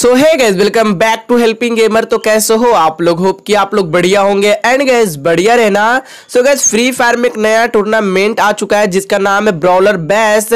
So hi guys welcome back to helping gamer तो कैसे हो आप लोग होप कि आप लोग बढ़िया होंगे एंड गैस बढ़िया रहना सो गैस फ्री फायर में एक नया टूर्नामेंट आ चुका है जिसका नाम है ब्रॉलर बैस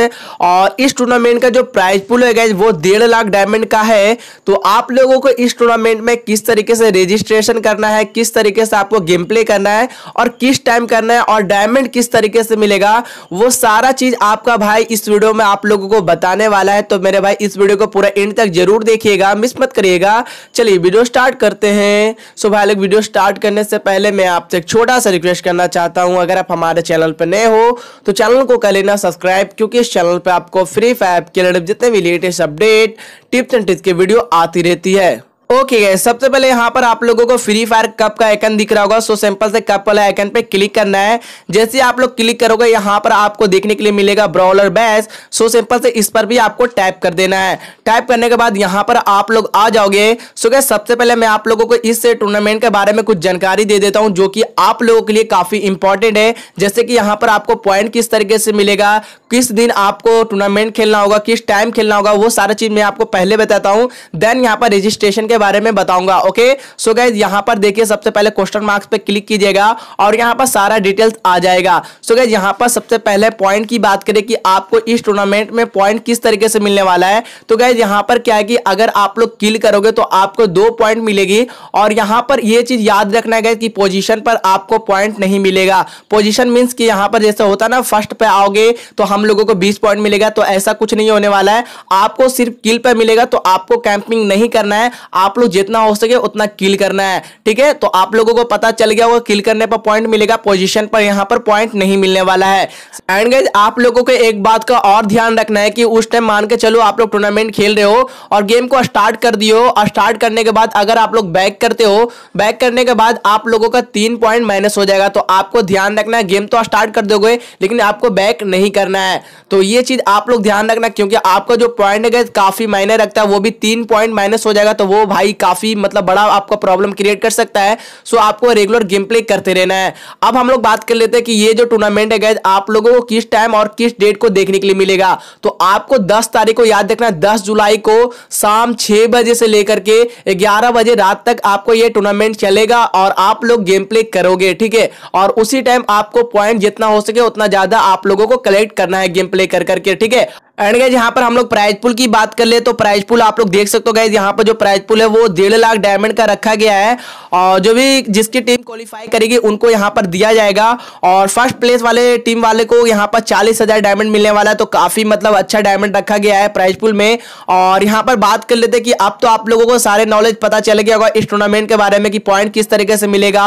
और इस टूर्नामेंट का जो प्राइज पुल है गैस वो डेढ़ लाख डायमंड का है तो आप लोगों को इस टूर्नामेंट में किस तरीके से रजिस्ट्रेशन करना है किस तरीके से आपको गेम प्ले करना है और किस टाइम करना है और डायमंड किस तरीके से मिलेगा वो सारा चीज आपका भाई इस वीडियो में आप लोगों को बताने वाला है तो मेरे भाई इस वीडियो को पूरा एंड तक जरूर देखिएगा करिएगा मिस मत करिएगा चलिए वीडियो स्टार्ट करते हैं सो भाई लोग वीडियो स्टार्ट करने से पहले मैं आपसे एक छोटा सा रिक्वेस्ट करना चाहता हूँ अगर आप हमारे चैनल पर नए हो तो चैनल को कर लेना सब्सक्राइब क्योंकि इस चैनल पर आपको फ्री फायर के रिलेटेड जितने भी latest update tips and tips की वीडियो आती रहती है ओके okay, सबसे पहले यहाँ पर आप लोगों को फ्री फायर कप का आइकन दिख रहा होगा सो सिंपल से कप वाला आइकन पे क्लिक करना है जैसे आप लोग क्लिक करोगे यहाँ पर आपको देखने के लिए मिलेगा ब्रॉलर बैस सो सिंपल से इस पर भी आपको टाइप कर देना है टाइप करने के बाद यहाँ पर आप लोग आ जाओगे सो क्या सबसे पहले मैं आप लोगों को इस टूर्नामेंट के बारे में कुछ जानकारी दे देता हूँ जो कि आप लोगों के लिए काफ़ी इंपॉर्टेंट है जैसे कि यहाँ पर आपको पॉइंट किस तरीके से मिलेगा किस दिन आपको टूर्नामेंट खेलना होगा किस टाइम खेलना होगा वो सारा चीज़ मैं आपको पहले बताता हूँ देन यहाँ पर रजिस्ट्रेशन के के बारे में बताऊंगा ओके सो गाइज यहाँ पर देखिए सबसे पहले क्वेश्चन मार्क्स पे क्लिक कीजिएगा और यहाँ पर सारा डिटेल्स आ जाएगा सो गाइज यहाँ पर सबसे पहले पॉइंट की बात करें कि आपको इस टूर्नामेंट में पॉइंट किस तरीके से मिलने वाला है तो गाइज यहाँ पर क्या है कि अगर आप लोग किल करोगे तो आपको दो पॉइंट मिलेगी और यहाँ पर यह चीज याद रखना है कि पोजिशन पर आपको पॉइंट नहीं मिलेगा पोजिशन मीन्स कि यहाँ पर जैसे होता ना फर्स्ट पे आओगे तो हम लोगों को बीस पॉइंट मिलेगा तो ऐसा कुछ नहीं होने वाला है आपको सिर्फ किल पर मिलेगा तो आपको कैंपिंग नहीं करना है आप लोग जितना हो सके उतना किल करना है ठीक है तो आप लोगों को पता चल गया होगा किल करने पर पॉइंट मिलेगा पोजिशन पर यहाँ पर पॉइंट नहीं मिलने वाला है एंड गाइज आप लोगों को एक बात का और ध्यान रखना है कि उस टाइम मान के चलो आप लोग टूर्नामेंट खेल रहे हो और गेम को स्टार्ट कर दियो और स्टार्ट करने के बाद अगर आप लोग बैक करते हो बैक करने के बाद आप लोगों का तीन पॉइंट माइनस हो जाएगा तो आपको ध्यान रखना है गेम तो स्टार्ट कर दोगे लेकिन आपको बैक नहीं करना है तो ये चीज आप लोग ध्यान रखना क्योंकि आपका जो पॉइंट है काफी मायने रखता है वो भी तीन पॉइंट माइनस हो जाएगा तो वो भाई काफी मतलब बड़ा आपका प्रॉब्लम क्रिएट कर सकता है सो आपको रेगुलर गेम प्ले करते रहना है अब हम लोग बात कर लेते हैं कि ये जो टूर्नामेंट है गैज आप लोगों को किस टाइम और किस डेट को देखने के लिए मिलेगा तो आपको दस तारीख को याद रखना है दस जुलाई को शाम छह बजे से लेकर के ग्यारह बजे रात तक आपको ये टूर्नामेंट चलेगा और आप लोग गेम प्ले करोगे ठीक है और उसी टाइम आपको पॉइंट जितना हो सके उतना ज्यादा आप लोगों को कलेक्ट करना है गेम प्ले कर करके ठीक है एंड गाइज यहाँ पर हम लोग प्राइज पुल की बात कर ले तो प्राइज पुल आप लोग देख सकते हो गाइज यहाँ पर जो प्राइज पुल है वो डेढ़ लाख डायमंड का रखा गया है और जो भी जिसकी टीम क्वालिफाई करेगी उनको यहाँ पर दिया जाएगा और फर्स्ट प्लेस वाले टीम वाले को यहाँ पर चालीस हजार डायमंड मिलने वाला है तो काफी मतलब अच्छा डायमंड रखा गया है प्राइज पुल में और यहाँ पर बात कर लेते कि अब तो आप लोगों को सारे नॉलेज पता चल गया होगा इस टूर्नामेंट के बारे में कि पॉइंट किस तरीके से मिलेगा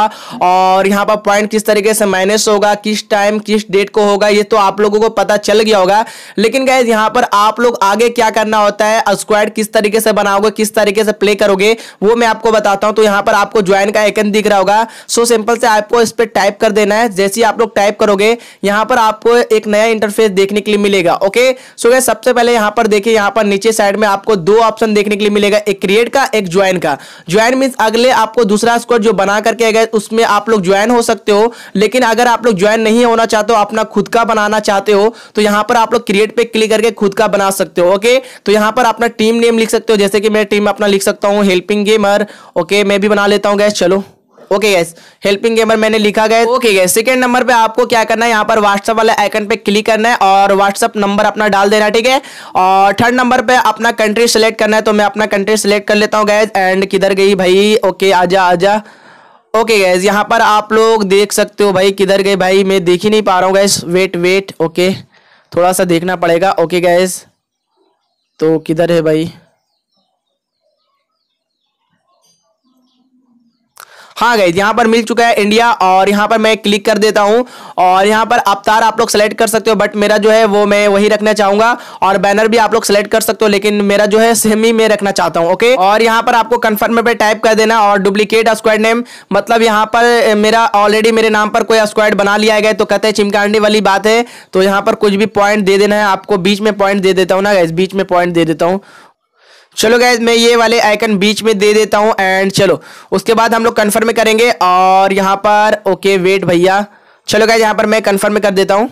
और यहाँ पर पॉइंट किस तरीके से माइनस होगा किस टाइम किस डेट को होगा ये तो आप लोगों को पता चल गया होगा लेकिन गाइज यहाँ पर आप लोग आगे क्या करना होता है स्क्वाड किस तरीके से बनाओगे किस तरीके से प्ले करोगे वो मैं आपको बताता हूँ तो यहाँ पर आपको ज्वाइन का आइकन दिख रहा होगा सो सिंपल से आपको इस पर टाइप कर देना है जैसे ही आप लोग टाइप करोगे यहाँ पर आपको एक नया इंटरफेस देखने के लिए मिलेगा ओके सो गए सबसे पहले यहाँ पर देखिए यहाँ पर नीचे साइड में आपको दो ऑप्शन देखने के लिए मिलेगा एक क्रिएट का एक ज्वाइन का ज्वाइन मीन अगले आपको दूसरा स्क्वाड जो बना करके गए उसमें आप लोग ज्वाइन हो सकते हो लेकिन अगर आप लोग ज्वाइन नहीं होना चाहते हो अपना खुद का बनाना चाहते हो तो यहाँ पर आप लोग क्रिएट पे क्लिक करके के खुद का बना सकते हो ओके तो यहाँ पर अपना टीम नेम लिख सकते हो जैसे कि मैं टीम अपना लिख सकता हूँ हेल्पिंग गेमर ओके मैं भी बना लेता हूँ गैस चलो ओके गैस हेल्पिंग गेमर मैंने लिखा गया ओके गैस सेकंड नंबर पे आपको क्या करना है यहाँ पर व्हाट्सअप वाले आइकन पे क्लिक करना है और व्हाट्सअप नंबर अपना डाल देना ठीक है और थर्ड नंबर पे अपना कंट्री सेलेक्ट करना है तो मैं अपना कंट्री सेलेक्ट कर लेता हूँ गैस एंड किधर गई भाई ओके आजा आजा ओके गैस यहाँ पर आप लोग देख सकते हो भाई किधर गए भाई मैं देख ही नहीं पा रहा हूँ guys wait wait okay okay. थोड़ा सा देखना पड़ेगा ओके गैस तो किधर है भाई हाँ गई यहाँ पर मिल चुका है इंडिया और यहाँ पर मैं क्लिक कर देता हूँ और यहाँ पर अवतार आप लोग सेलेक्ट कर सकते हो बट मेरा जो है वो मैं वही रखना चाहूंगा और बैनर भी आप लोग सेलेक्ट कर सकते हो लेकिन मेरा जो है सेम ही मैं रखना चाहता हूँ ओके और यहाँ पर आपको कन्फर्म पे टाइप कर देना और डुप्लीकेट स्क्वाड नेम मतलब यहाँ पर मेरा ऑलरेडी मेरे नाम पर कोई स्क्वाड बना लिया गया तो कहते हैं चिमकांडी वाली बात है तो यहाँ पर कुछ भी पॉइंट दे देना है आपको बीच में पॉइंट दे देता हूँ ना बीच में पॉइंट दे देता हूँ चलो गए मैं ये वाले आइकन बीच में दे देता हूँ एंड चलो उसके बाद हम लोग कन्फर्म करेंगे और यहाँ पर ओके वेट भैया चलो गैस यहाँ पर मैं कन्फर्म कर देता हूँ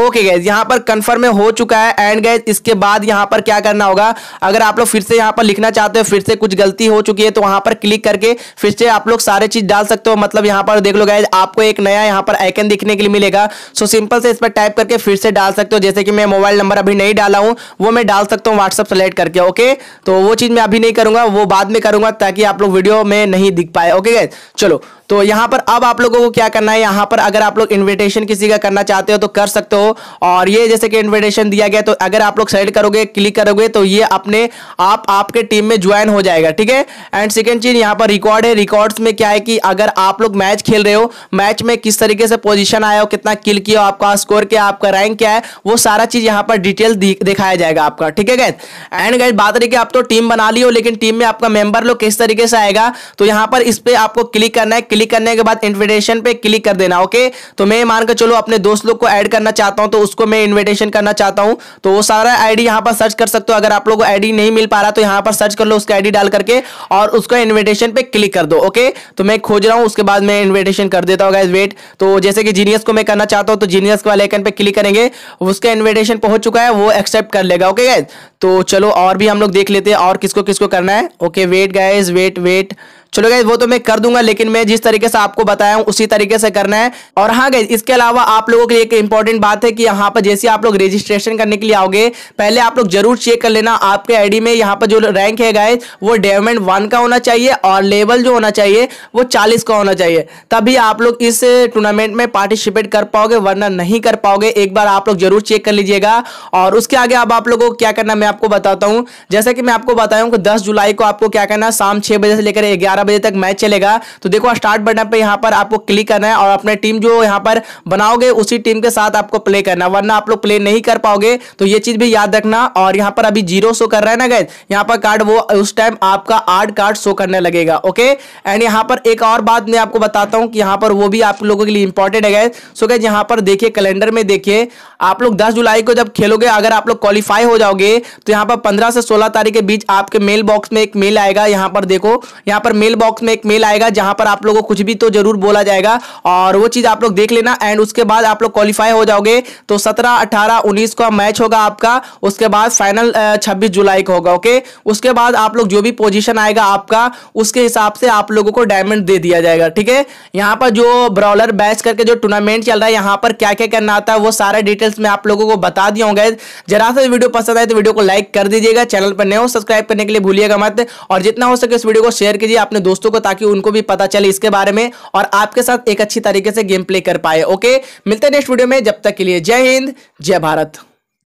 ओके गैस यहाँ पर कन्फर्म हो चुका है एंड गैस इसके बाद यहाँ पर क्या करना होगा अगर आप लोग फिर से यहाँ पर लिखना चाहते हो फिर से कुछ गलती हो चुकी है तो वहां पर क्लिक करके फिर से आप लोग सारे चीज डाल सकते हो मतलब यहाँ पर देख लो गैस आपको एक नया यहाँ पर आइकन दिखने के लिए मिलेगा सो सिंपल से इस पर टाइप करके फिर से डाल सकते हो जैसे कि मैं मोबाइल नंबर अभी नहीं डाला हूँ वो मैं डाल सकता हूँ व्हाट्सअप सेलेक्ट करके ओके तो वो चीज़ मैं अभी नहीं करूंगा वो बाद में करूंगा ताकि आप लोग वीडियो में नहीं दिख पाए ओके गैस चलो तो यहाँ पर अब आप लोगों को क्या करना है यहाँ पर अगर आप लोग इन्विटेशन किसी का करना चाहते हो तो कर सकते हो और ये जैसे कि इन्विटेशन दिया गया तो अगर आप लोग सेलेक्ट करोगे क्लिक करोगे तो ये अपने आप आपके टीम में ज्वाइन हो जाएगा ठीक है एंड सेकेंड चीज यहाँ पर रिकॉर्ड है रिकॉर्ड में क्या है कि अगर आप लोग मैच खेल रहे हो मैच में किस तरीके से पोजिशन आया हो कितना किल किया आपका स्कोर क्या आपका रैंक क्या है वो सारा चीज यहाँ पर डिटेल दिखाया जाएगा आपका ठीक है गैस एंड गैस बात रही कि आप तो टीम बना ली हो लेकिन टीम में आपका मेंबर लोग किस तरीके से आएगा तो यहाँ पर इस पर आपको क्लिक करना है क्लिक करने के बाद इन्विटेशन पे क्लिक कर देना ओके तो मैं मानकर चलो अपने दोस्त लोग को ऐड करना चाहता हूँ तो उसको मैं इन्विटेशन करना चाहता हूँ तो वो सारा आईडी यहाँ पर सर्च कर सकते हो अगर आप लोग को आईडी नहीं मिल पा रहा तो यहाँ पर सर्च कर लो उसका आईडी डाल करके और उसको इन्विटेशन पे क्लिक कर दो ओके तो मैं खोज रहा हूँ उसके बाद मैं इन्विटेशन कर देता हूँ वेट तो जैसे कि जीनियस को मैं करना चाहता हूँ तो जीनियस वाले आइकन पे क्लिक करेंगे उसका इन्विटेशन पहुंच चुका है वो एक्सेप्ट कर लेगा ओके गाइज तो चलो और भी हम लोग देख लेते हैं और किसको किसको करना है okay wait guys wait wait चलो गई वो तो मैं कर दूंगा लेकिन मैं जिस तरीके से आपको बताया हूँ उसी तरीके से करना है और हाँ गई इसके अलावा आप लोगों के लिए एक इंपॉर्टेंट बात है कि यहाँ पर जैसे आप लोग रजिस्ट्रेशन करने के लिए आओगे पहले आप लोग जरूर चेक कर लेना आपके आई में यहाँ पर जो रैंक है गाय वो डेवमेंट वन का होना चाहिए और लेवल जो होना चाहिए वो चालीस का होना चाहिए तभी आप लोग इस टूर्नामेंट में पार्टिसिपेट कर पाओगे वरना नहीं कर पाओगे एक बार आप लोग जरूर चेक कर लीजिएगा और उसके आगे अब आप लोगों को क्या करना मैं आपको बताता हूँ जैसे कि मैं आपको बताया हूँ कि दस जुलाई को आपको क्या करना शाम छह बजे से लेकर ग्यारह बारह बजे तक मैच चलेगा तो देखो स्टार्ट बटन पर यहाँ पर आपको क्लिक करना है और अपने टीम जो यहाँ पर बनाओगे उसी टीम के साथ आपको प्ले करना वरना आप लोग प्ले नहीं कर पाओगे तो ये चीज़ भी याद रखना और यहाँ पर अभी जीरो शो कर रहा है ना गैस यहाँ पर कार्ड वो उस टाइम आपका आठ कार्ड शो करने लगेगा ओके एंड यहाँ पर एक और बात मैं आपको बताता हूँ कि यहाँ पर वो भी आप लोगों के लिए इंपॉर्टेंट है गैस सो गैस यहाँ पर देखिए कैलेंडर में देखिए आप लोग दस जुलाई को जब खेलोगे अगर आप लोग क्वालिफाई हो जाओगे तो यहाँ पर पंद्रह से सोलह तारीख के बीच आपके मेल बॉक्स में एक मेल आएगा यहाँ पर देखो यहाँ पर मेल मेल बॉक्स में एक मेल आएगा जहां पर आप लोगों को कुछ भी तो जरूर बोला जाएगा और वो चीज़ आप लोग देख लेना एंड उसके बाद आप लोग क्वालिफाई हो जाओगे तो सत्रह अठारह उन्नीस का मैच होगा आपका उसके बाद फाइनल छब्बीस जुलाई को होगा ओके उसके बाद आप लोग जो भी पोजिशन आएगा आपका उसके हिसाब से आप लोगों को डायमंड दे दिया जाएगा ठीक है यहाँ पर जो ब्रॉलर बैच करके जो टूर्नामेंट चल रहा है यहाँ पर क्या क्या करना आता है वो सारे डिटेल्स में आप लोगों को बता दिया होंगे जरा सा वीडियो पसंद आए तो वीडियो को लाइक कर दीजिएगा चैनल पर नए हो सब्सक्राइब करने के लिए भूलिएगा मत और जितना हो सके इस वीडियो को शेयर कीजिए आपने अपने दोस्तों को ताकि उनको भी पता चले इसके बारे में और आपके साथ एक अच्छी तरीके से गेम प्ले कर पाए ओके मिलते हैं नेक्स्ट वीडियो में जब तक के लिए जय हिंद जय भारत